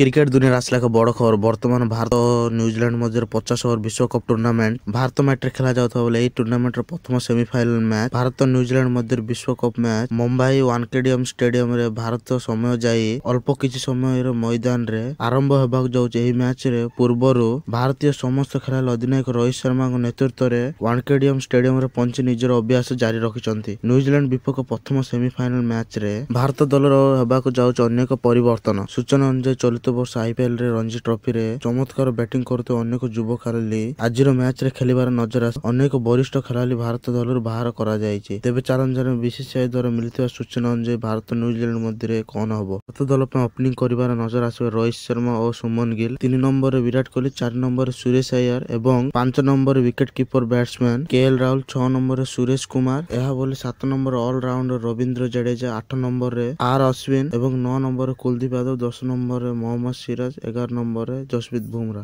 cricket দুনিয়ার আসলে এক বড় খবর বর্তমান ভারত ও নিউজিল্যান্ড মধ্যে পচাশ ওভার বিশ্বকাপ টুর্নামেন্ট ভারত ম্যাট্রে খেলা যাওয়া বলে এই টুর্নামেন্টের প্রথম সেমিফাইনাল ম্যাচ ভারত নিউজিল্যান্ড মধ্যে বিশ্বকাপ ম্যাচ মুম্বাই ওয়ানকেডিয়াম স্টেডিয়ামে ভারত সময় যাই অল্প কিছু সময়ের ময়দানরে আরম্ভ হওয়া যাচ্ছে এই ম্যাচরে পূর্বরু ভারতীয় সমস্ত খেলাড়ি অধিনায়ক রোহিত শর্মা নেতৃত্বরে ওয়ানকেডিয়াম স্টেডিয়ামে পঞ্চি নিজের অভ্যাস জারি রাখছেন নিউজিল্যান্ড বিপক্ষ প্রথম সেমিফাইনাল ম্যাচরে ভারত দলর হওয়া যাচ্ছে অনেক পরিবর্তন সূচনা অনুযায়ী চলিত ଚଳିତ ବର୍ଷ ଆଇପିଏଲ୍ ରେ ଟ୍ରଫିରେ ଚମତ୍କାର ବ୍ୟାଟିଂ କରୁଥିବା ଅନେକ ଯୁବ ଖେଳାଳି ଆଜିର ମ୍ୟାଚ୍ରେ ଖେଳିବାର ନଜର ଆସି ଅନେକ ବରିଷ୍ଠ ଖେଳାଳି ଭାରତ ଦଳରୁ ବାହାର କରାଯାଇଛି ତେବେ ଚାଲନ୍ତୁ ବିସିସିଆଇ ଦ୍ୱାରା ମିଳିଥିବା ସୂଚନା ଅନୁଯାୟୀ ଭାରତ ନ୍ୟୁଜିଲାଣ୍ଡ ମଧ୍ୟରେ କ'ଣ ହେବ ଭାରତ ଦଳ ପାଇଁ ଓପନିଂ କରିବାର ନଜର ଆସିବେ ରୋହିତ ଶର୍ମା ଓ ସୁମନ ଗିଲ୍ ତିନି ନମ୍ବରରେ ବିରାଟ କୋହଲି ଚାରି ନମ୍ବରରେ ସୁରେଶ ଆୟାର ଏବଂ ପାଞ୍ଚ ନମ୍ବରରେ wicket keeper batsman KL Rahul ଛଅ ନମ୍ବରରେ ସୁରେଶ କୁମାର ଏହା ବୋଲି ସାତ ନମ୍ବର ଅଲରାଉଣ୍ଡର ରବୀନ୍ଦ୍ର ଜାଡେଜା ଆଠ ନମ୍ବରରେ ଆର୍ ଅଶ୍ୱିନ ଏବଂ ନଅ ନମ୍ବରରେ କୁଲଦୀପ ଯାଦବ ଦଶ ନମ୍ବରରେ মোহাম্মদ সিরাজ এগারো নম্বরে জসপ্রীত বুমরা